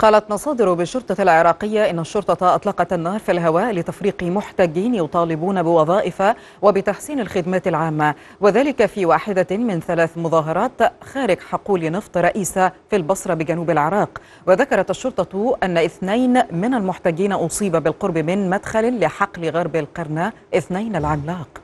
قالت مصادر بالشرطة العراقية إن الشرطة أطلقت النار في الهواء لتفريق محتجين يطالبون بوظائف وبتحسين الخدمات العامة وذلك في واحدة من ثلاث مظاهرات خارج حقول نفط رئيسة في البصرة بجنوب العراق وذكرت الشرطة أن اثنين من المحتجين أصيب بالقرب من مدخل لحقل غرب القرنة اثنين العملاق